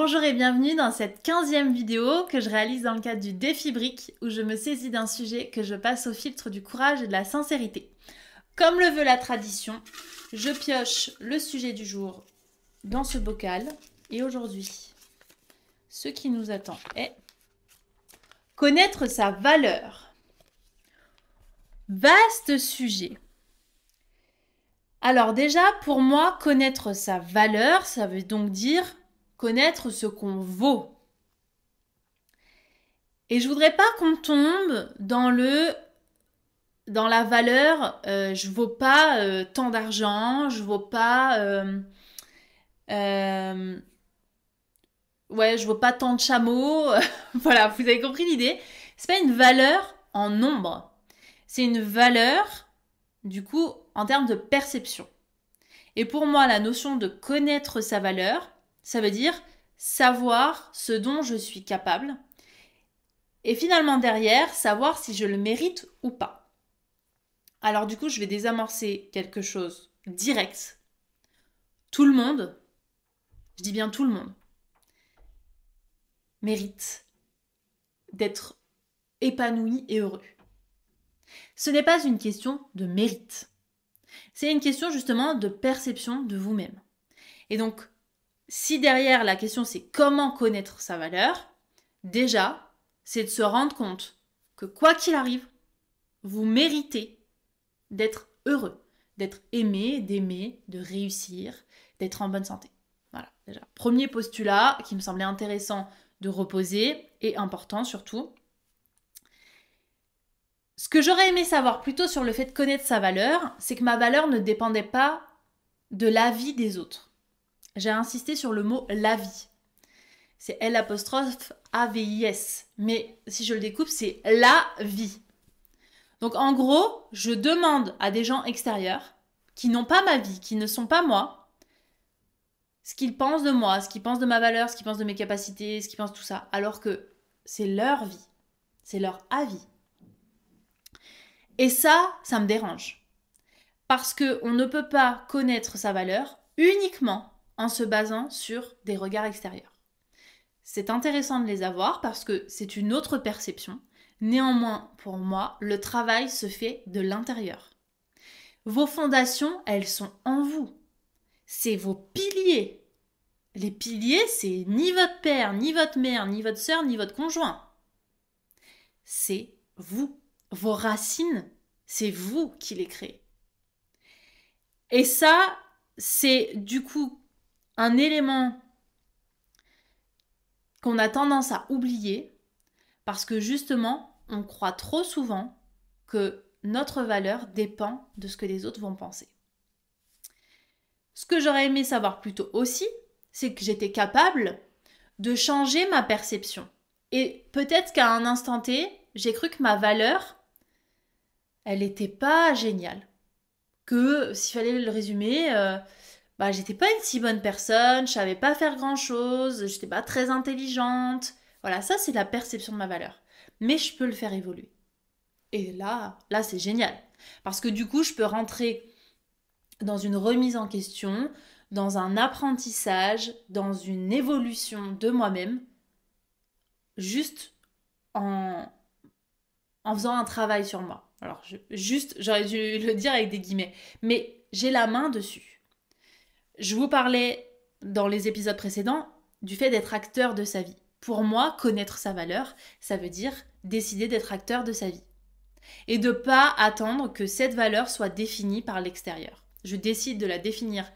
Bonjour et bienvenue dans cette 15e vidéo que je réalise dans le cadre du défi brique où je me saisis d'un sujet que je passe au filtre du courage et de la sincérité. Comme le veut la tradition, je pioche le sujet du jour dans ce bocal et aujourd'hui, ce qui nous attend est connaître sa valeur. Vaste sujet. Alors déjà, pour moi, connaître sa valeur, ça veut donc dire connaître ce qu'on vaut. Et je voudrais pas qu'on tombe dans le dans la valeur euh, je vaux pas euh, tant d'argent, je vaux pas euh, euh, ouais, je vaux pas tant de chameaux. voilà, vous avez compris l'idée. C'est pas une valeur en nombre. C'est une valeur du coup en termes de perception. Et pour moi, la notion de connaître sa valeur, ça veut dire savoir ce dont je suis capable. Et finalement derrière, savoir si je le mérite ou pas. Alors du coup, je vais désamorcer quelque chose direct. Tout le monde, je dis bien tout le monde, mérite d'être épanoui et heureux. Ce n'est pas une question de mérite. C'est une question justement de perception de vous-même. Et donc, si derrière la question c'est comment connaître sa valeur, déjà, c'est de se rendre compte que quoi qu'il arrive, vous méritez d'être heureux, d'être aimé, d'aimer, de réussir, d'être en bonne santé. Voilà, déjà. Premier postulat qui me semblait intéressant de reposer et important surtout. Ce que j'aurais aimé savoir plutôt sur le fait de connaître sa valeur, c'est que ma valeur ne dépendait pas de l'avis des autres j'ai insisté sur le mot la vie. C'est L apostrophe A V I S. Mais si je le découpe, c'est la vie. Donc en gros, je demande à des gens extérieurs qui n'ont pas ma vie, qui ne sont pas moi, ce qu'ils pensent de moi, ce qu'ils pensent de ma valeur, ce qu'ils pensent de mes capacités, ce qu'ils pensent tout ça, alors que c'est leur vie, c'est leur avis. Et ça, ça me dérange. Parce qu'on ne peut pas connaître sa valeur uniquement en se basant sur des regards extérieurs. C'est intéressant de les avoir parce que c'est une autre perception. Néanmoins, pour moi, le travail se fait de l'intérieur. Vos fondations, elles sont en vous. C'est vos piliers. Les piliers, c'est ni votre père, ni votre mère, ni votre soeur, ni votre conjoint. C'est vous. Vos racines, c'est vous qui les créez. Et ça, c'est du coup un élément qu'on a tendance à oublier parce que justement, on croit trop souvent que notre valeur dépend de ce que les autres vont penser. Ce que j'aurais aimé savoir plus tôt aussi, c'est que j'étais capable de changer ma perception. Et peut-être qu'à un instant T, j'ai cru que ma valeur, elle n'était pas géniale. Que s'il fallait le résumer, euh, bah j'étais pas une si bonne personne, je savais pas faire grand chose, j'étais pas très intelligente. Voilà, ça c'est la perception de ma valeur. Mais je peux le faire évoluer. Et là, là c'est génial. Parce que du coup, je peux rentrer dans une remise en question, dans un apprentissage, dans une évolution de moi-même, juste en, en faisant un travail sur moi. Alors, juste, j'aurais dû le dire avec des guillemets, mais j'ai la main dessus. Je vous parlais dans les épisodes précédents du fait d'être acteur de sa vie. Pour moi, connaître sa valeur, ça veut dire décider d'être acteur de sa vie. Et de pas attendre que cette valeur soit définie par l'extérieur. Je décide de la définir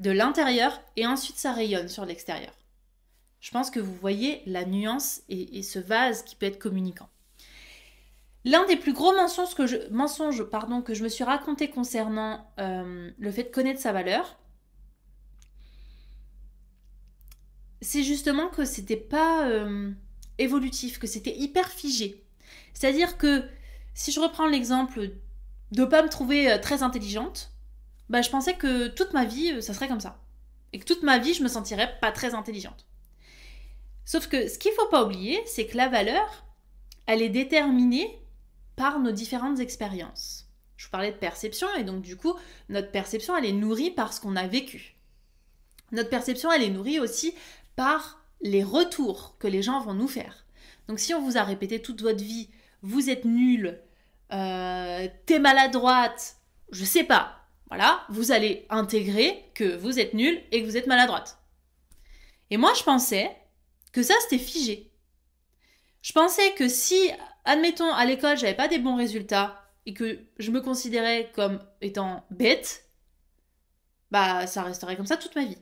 de l'intérieur et ensuite ça rayonne sur l'extérieur. Je pense que vous voyez la nuance et, ce vase qui peut être communicant. L'un des plus gros mensonges que je, mensonge pardon, que je me suis raconté concernant euh, le fait de connaître sa valeur, c'est justement que c'était pas euh, évolutif, que c'était hyper figé. C'est-à-dire que si je reprends l'exemple de pas me trouver euh, très intelligente, bah je pensais que toute ma vie euh, ça serait comme ça et que toute ma vie je me sentirais pas très intelligente. Sauf que ce qu'il faut pas oublier, c'est que la valeur, elle est déterminée par nos différentes expériences. Je vous parlais de perception et donc du coup, notre perception elle est nourrie par ce qu'on a vécu. Notre perception, elle est nourrie aussi par les retours que les gens vont nous faire. Donc si on vous a répété toute votre vie, vous êtes nul, euh, t'es maladroite, je sais pas, voilà, vous allez intégrer que vous êtes nul et que vous êtes maladroite. Et moi, je pensais que ça, c'était figé. Je pensais que si, admettons, à l'école, j'avais pas des bons résultats et que je me considérais comme étant bête, bah, ça resterait comme ça toute ma vie.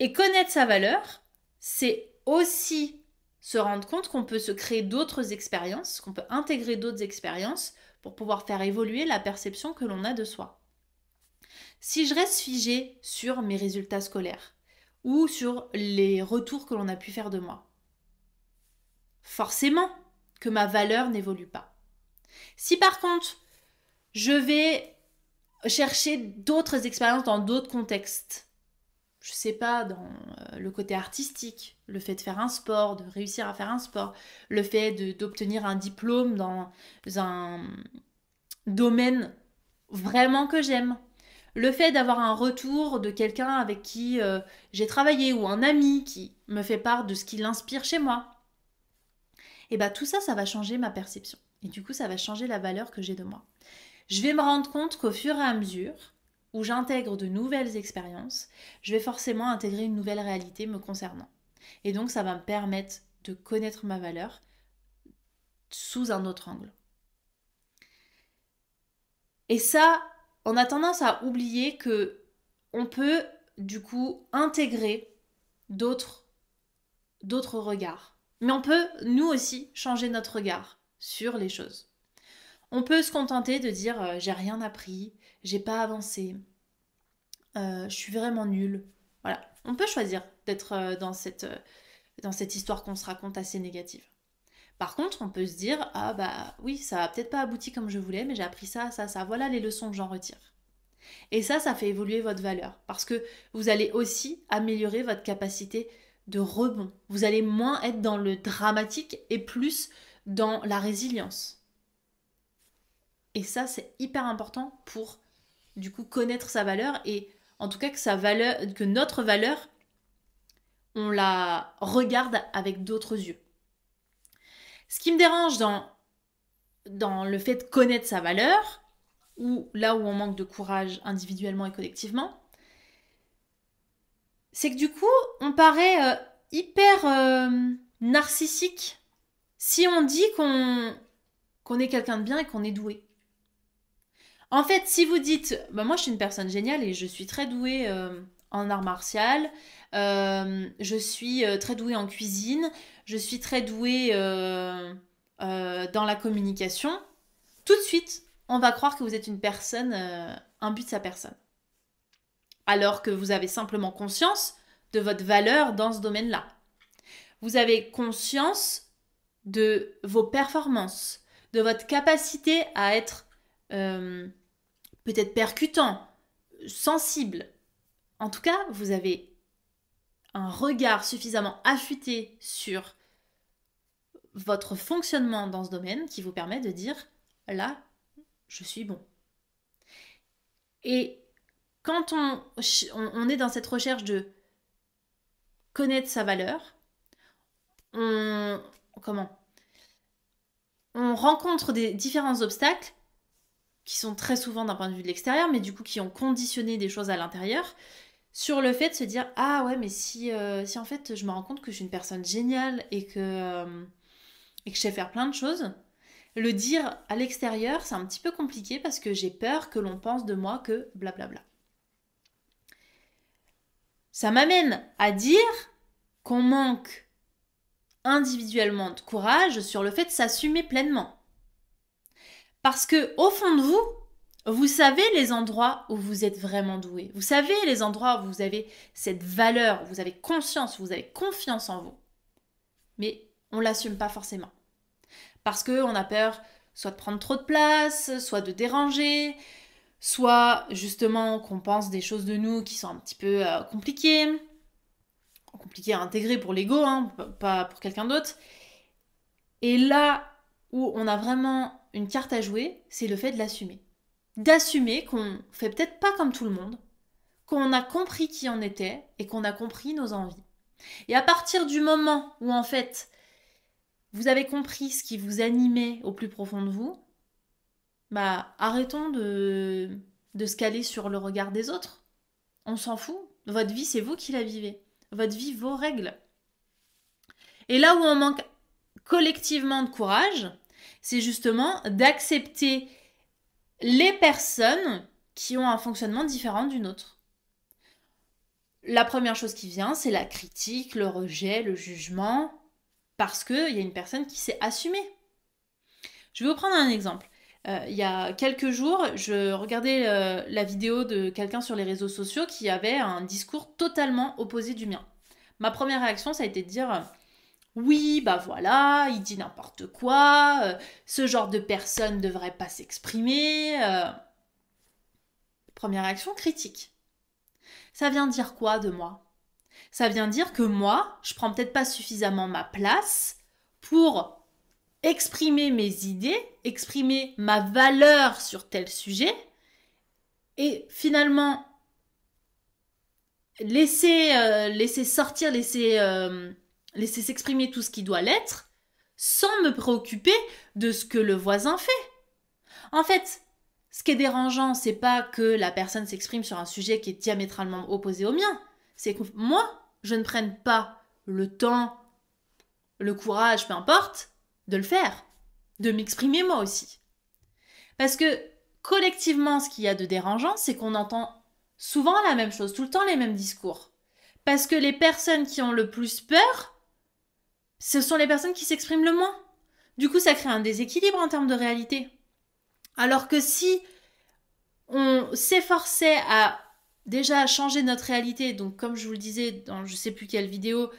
Et connaître sa valeur, c'est aussi se rendre compte qu'on peut se créer d'autres expériences, qu'on peut intégrer d'autres expériences pour pouvoir faire évoluer la perception que l'on a de soi. Si je reste figée sur mes résultats scolaires ou sur les retours que l'on a pu faire de moi, forcément que ma valeur n'évolue pas. Si par contre, je vais chercher d'autres expériences dans d'autres contextes, je sais pas, dans euh, le côté artistique, le fait de faire un sport, de réussir à faire un sport, le fait d'obtenir un diplôme dans un domaine vraiment que j'aime, le fait d'avoir un retour de quelqu'un avec qui euh, j'ai travaillé ou un ami qui me fait part de ce qui l'inspire chez moi. Et eh bah ben, tout ça, ça va changer ma perception. Et du coup, ça va changer la valeur que j'ai de moi. Je vais me rendre compte qu'au fur et à mesure, où j'intègre de nouvelles expériences, je vais forcément intégrer une nouvelle réalité me concernant. Et donc ça va me permettre de connaître ma valeur sous un autre angle. Et ça, on a tendance à oublier que on peut du coup intégrer d'autres regards. Mais on peut nous aussi changer notre regard sur les choses. On peut se contenter de dire euh, j'ai rien appris, j'ai pas avancé, euh, je suis vraiment nulle. Voilà, on peut choisir d'être euh, dans cette, euh, dans cette histoire qu'on se raconte assez négative. Par contre, on peut se dire ah bah oui, ça a peut-être pas abouti comme je voulais, mais j'ai appris ça, ça, ça. Voilà les leçons que j'en retire. Et ça, ça fait évoluer votre valeur parce que vous allez aussi améliorer votre capacité de rebond. Vous allez moins être dans le dramatique et plus dans la résilience. Et ça, c'est hyper important pour du coup connaître sa valeur et en tout cas que sa valeur, que notre valeur, on la regarde avec d'autres yeux. Ce qui me dérange dans, dans le fait de connaître sa valeur, ou là où on manque de courage individuellement et collectivement, c'est que du coup, on paraît euh, hyper euh, narcissique si on dit qu'on qu'on est quelqu'un de bien et qu'on est doué. En fait, si vous dites, bah, moi je suis une personne géniale et je suis très douée euh, en art martial, euh, je suis euh, très douée en cuisine, je suis très douée dans la communication, tout de suite, on va croire que vous êtes une personne, un but de sa personne. Alors que vous avez simplement conscience de votre valeur dans ce domaine-là. Vous avez conscience de vos performances, de votre capacité à être peut-être percutant, sensible. En tout cas, vous avez un regard suffisamment affûté sur votre fonctionnement dans ce domaine qui vous permet de dire là, je suis bon. Et quand on, on est dans cette recherche de connaître sa valeur, on comment On rencontre des différents obstacles qui sont très souvent d'un point de vue de l'extérieur, mais du coup qui ont conditionné des choses à l'intérieur, sur le fait de se dire ah ouais mais si, euh, si en fait je me rends compte que je suis une personne géniale et que, euh, et que je sais faire plein de choses, le dire à l'extérieur c'est un petit peu compliqué parce que j'ai peur que l'on pense de moi que blablabla. Ça m'amène à dire qu'on manque individuellement de courage sur le fait de s'assumer pleinement. Parce que au fond de vous, vous savez les endroits où vous êtes vraiment doué. Vous savez les endroits où vous avez cette valeur, vous avez conscience, vous avez confiance en vous. Mais on l'assume pas forcément. Parce que on a peur soit de prendre trop de place, soit de déranger, soit justement qu'on pense des choses de nous qui sont un petit peu euh, compliquées, compliquées à intégrer pour l'ego, hein, pas pour quelqu'un d'autre. Et là où on a vraiment une carte à jouer, c'est le fait de l'assumer. D'assumer qu'on fait peut-être pas comme tout le monde, qu'on a compris qui on était et qu'on a compris nos envies. Et à partir du moment où en fait vous avez compris ce qui vous animait au plus profond de vous, bah arrêtons de, de se caler sur le regard des autres. On s'en fout. Votre vie, c'est vous qui la vivez. Votre vie, vos règles. Et là où on manque collectivement de courage, c'est justement d'accepter les personnes qui ont un fonctionnement différent d'une autre. La première chose qui vient, c'est la critique, le rejet, le jugement, parce qu'il y a une personne qui s'est assumée. Je vais vous prendre un exemple. Euh, il y a quelques jours, je regardais euh, la vidéo de quelqu'un sur les réseaux sociaux qui avait un discours totalement opposé du mien. Ma première réaction, ça a été de dire oui, bah voilà, il dit n'importe quoi, euh, ce genre de personne ne devrait pas s'exprimer. Euh. Première réaction critique. Ça vient dire quoi de moi Ça vient dire que moi, je prends peut-être pas suffisamment ma place pour exprimer mes idées, exprimer ma valeur sur tel sujet, et finalement laisser, euh, laisser sortir, laisser laisser s'exprimer tout ce qui doit l'être, sans me préoccuper de ce que le voisin fait. En fait, ce qui est dérangeant, c'est pas que la personne s'exprime sur un sujet qui est diamétralement opposé au mien, c'est que moi, je ne prenne pas le temps, le courage, peu importe, de le faire, de m'exprimer moi aussi. Parce que collectivement, ce qu'il y a de dérangeant, c'est qu'on entend souvent la même chose, tout le temps les mêmes discours. Parce que les personnes qui ont le plus peur, ce sont les personnes qui s'expriment le moins. Du coup, ça crée un déséquilibre en termes de réalité. Alors que si on s'efforçait à déjà changer notre réalité, donc comme je vous le disais dans je sais plus quelle vidéo,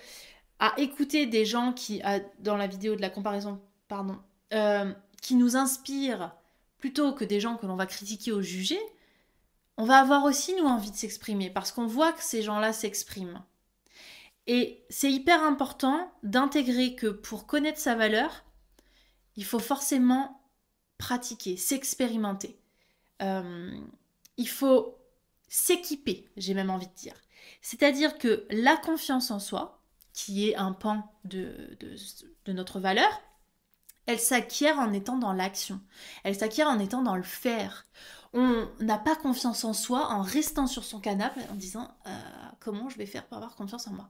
à écouter des gens qui, dans la vidéo de la comparaison, pardon, euh, qui nous inspirent plutôt que des gens que l'on va critiquer ou juger, on va avoir aussi, nous, envie de s'exprimer parce qu'on voit que ces gens-là s'expriment. Et c'est hyper important d'intégrer que pour connaître sa valeur, il faut forcément pratiquer, s'expérimenter. Euh, il faut s'équiper, j'ai même envie de dire. C'est-à-dire que la confiance en soi, qui est un pan de, notre valeur, elle s'acquiert en étant dans l'action. Elle s'acquiert en étant dans le faire. On n'a pas confiance en soi en restant sur son canapé en disant euh, comment je vais faire pour avoir confiance en moi.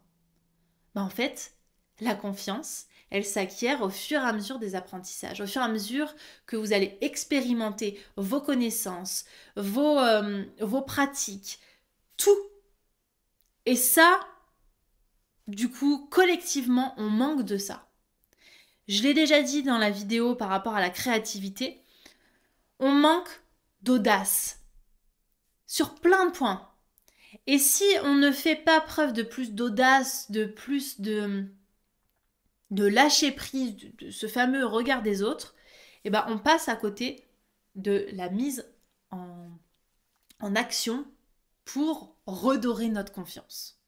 Bah, en fait, la confiance, elle s'acquiert au fur et à mesure des apprentissages, au fur et à mesure que vous allez expérimenter vos connaissances, vos, euh, vos pratiques, tout. Et ça, du coup, collectivement, on manque de ça. Je l'ai déjà dit dans la vidéo par rapport à la créativité, on manque d'audace sur plein de points. Et si on ne fait pas preuve de plus d'audace, de plus de, de lâcher prise, de, ce fameux regard des autres, eh ben on passe à côté de la mise en, en action pour redorer notre confiance.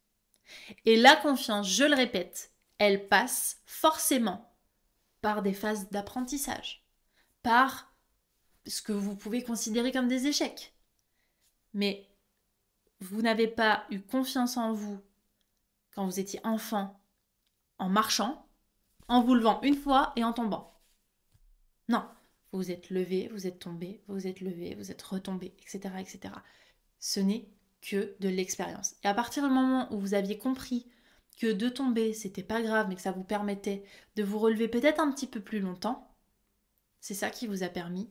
Et la confiance, je le répète, elle passe forcément par des phases d'apprentissage, par ce que vous pouvez considérer comme des échecs. Mais vous n'avez pas eu confiance en vous quand vous étiez enfant en marchant, en vous levant une fois et en tombant. Non, vous êtes levé, vous êtes tombé, vous êtes levé, vous êtes retombé, etc. etc. Ce n'est que de l'expérience. Et à partir du moment où vous aviez compris que de tomber, c'était pas grave, mais que ça vous permettait de vous relever peut-être un petit peu plus longtemps, c'est ça qui vous a permis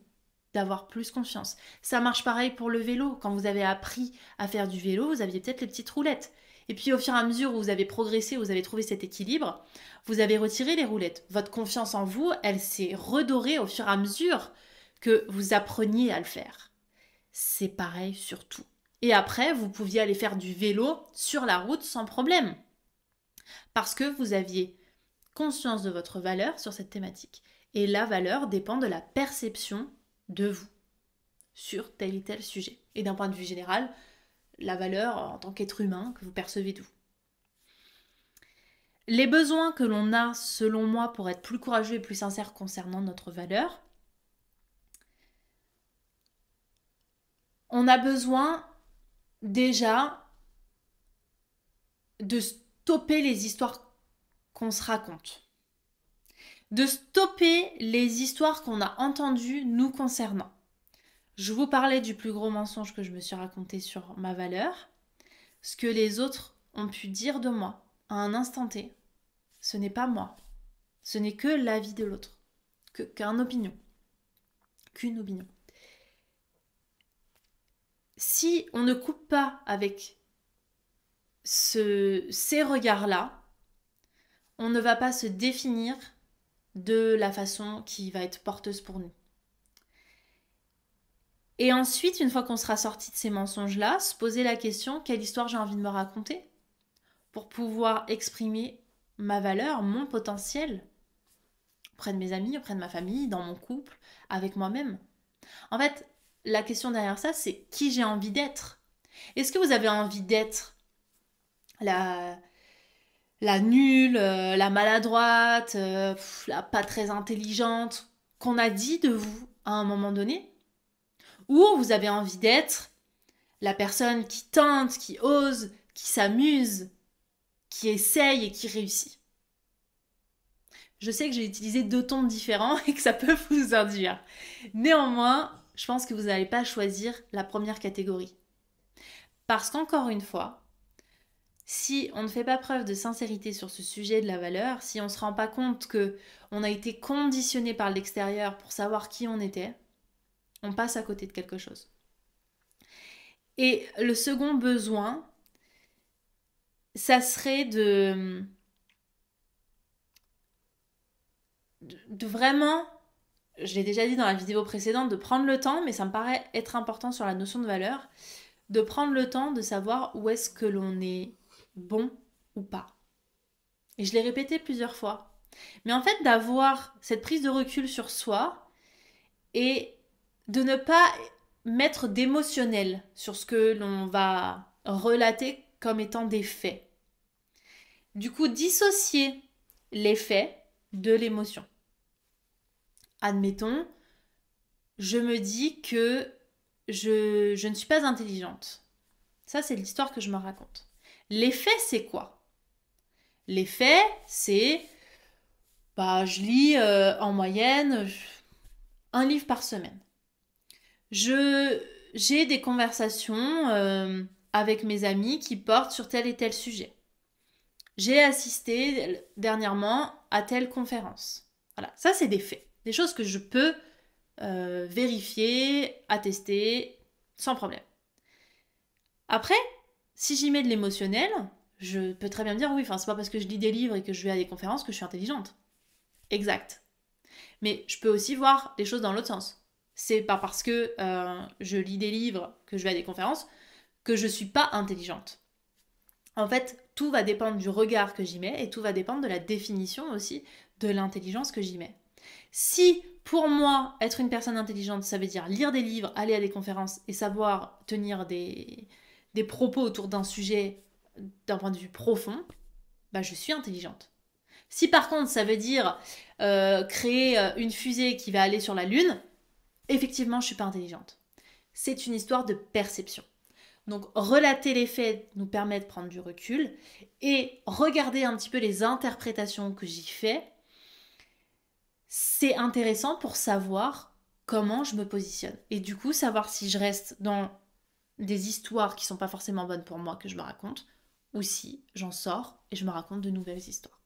d'avoir plus confiance. Ça marche pareil pour le vélo. Quand vous avez appris à faire du vélo, vous aviez peut-être les petites roulettes. Et puis au fur et à mesure où vous avez progressé, vous avez trouvé cet équilibre, vous avez retiré les roulettes. Votre confiance en vous, elle s'est redorée au fur et à mesure que vous appreniez à le faire. C'est pareil sur tout. Et après, vous pouviez aller faire du vélo sur la route sans problème. Parce que vous aviez conscience de votre valeur sur cette thématique. Et la valeur dépend de la perception de vous sur tel et tel sujet. Et d'un point de vue général, la valeur en tant qu'être humain que vous percevez de vous. Les besoins que l'on a, selon moi, pour être plus courageux et plus sincère concernant notre valeur, on a besoin déjà de stopper les histoires qu'on se raconte de stopper les histoires qu'on a entendues nous concernant. Je vous parlais du plus gros mensonge que je me suis raconté sur ma valeur, ce que les autres ont pu dire de moi à un instant T. Ce n'est pas moi. Ce n'est que l'avis de l'autre, que qu'un opinion, qu'une opinion. Si on ne coupe pas avec ce, ces regards-là, on ne va pas se définir de la façon qui va être porteuse pour nous. Et ensuite, une fois qu'on sera sorti de ces mensonges-là, se poser la question quelle histoire j'ai envie de me raconter pour pouvoir exprimer ma valeur, mon potentiel auprès de mes amis, auprès de ma famille, dans mon couple, avec moi-même. En fait, la question derrière ça, c'est qui j'ai envie d'être. Est-ce que vous avez envie d'être la, la nulle, euh, la maladroite, euh, la pas très intelligente qu'on a dit de vous à un moment donné Ou vous avez envie d'être la personne qui tente, qui ose, qui s'amuse, qui essaye et qui réussit Je sais que j'ai utilisé deux tons différents et que ça peut vous induire. Néanmoins, je pense que vous n'allez pas choisir la première catégorie. Parce qu'encore une fois, si on ne fait pas preuve de sincérité sur ce sujet de la valeur, si on ne se rend pas compte que on a été conditionné par l'extérieur pour savoir qui on était, on passe à côté de quelque chose. Et le second besoin, ça serait de, de vraiment, je l'ai déjà dit dans la vidéo précédente, de prendre le temps, mais ça me paraît être important sur la notion de valeur, de prendre le temps de savoir où est-ce que l'on est bon ou pas. Et je l'ai répété plusieurs fois. Mais en fait, d'avoir cette prise de recul sur soi et de ne pas mettre d'émotionnel sur ce que l'on va relater comme étant des faits. Du coup, dissocier les faits de l'émotion. Admettons, je me dis que je, je ne suis pas intelligente. Ça, c'est l'histoire que je me raconte. L'effet, c'est quoi L'effet, c'est, bah, je lis euh, en moyenne un livre par semaine. Je, j'ai des conversations euh, avec mes amis qui portent sur tel et tel sujet. J'ai assisté dernièrement à telle conférence. Voilà, ça c'est des faits, des choses que je peux euh, vérifier, attester, sans problème. Après, si j'y mets de l'émotionnel, je peux très bien me dire oui, enfin c'est pas parce que je lis des livres et que je vais à des conférences que je suis intelligente. Exact. Mais je peux aussi voir les choses dans l'autre sens. C'est pas parce que euh, je lis des livres, que je vais à des conférences, que je suis pas intelligente. En fait, tout va dépendre du regard que j'y mets et tout va dépendre de la définition aussi de l'intelligence que j'y mets. Si pour moi, être une personne intelligente, ça veut dire lire des livres, aller à des conférences et savoir tenir des, des propos autour d'un sujet d'un point de vue profond, bah, je suis intelligente. Si par contre ça veut dire euh, créer euh, une fusée qui va aller sur la Lune, effectivement je suis pas intelligente. C'est une histoire de perception. Donc relater les faits nous permet de prendre du recul et regarder un petit peu les interprétations que j'y fais. C'est intéressant pour savoir comment je me positionne. Et du coup, savoir si je reste dans des histoires qui sont pas forcément bonnes pour moi que je me raconte, ou si j'en sors et je me raconte de nouvelles histoires.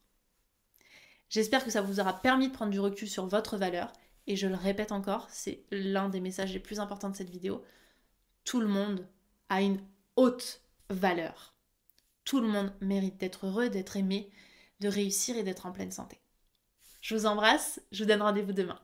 J'espère que ça vous aura permis de prendre du recul sur votre valeur, et je le répète encore, c'est l'un des messages les plus importants de cette vidéo. Tout le monde a une haute valeur. Tout le monde mérite d'être heureux, d'être aimé, de réussir et d'être en pleine santé. Je vous embrasse, je vous donne rendez-vous demain.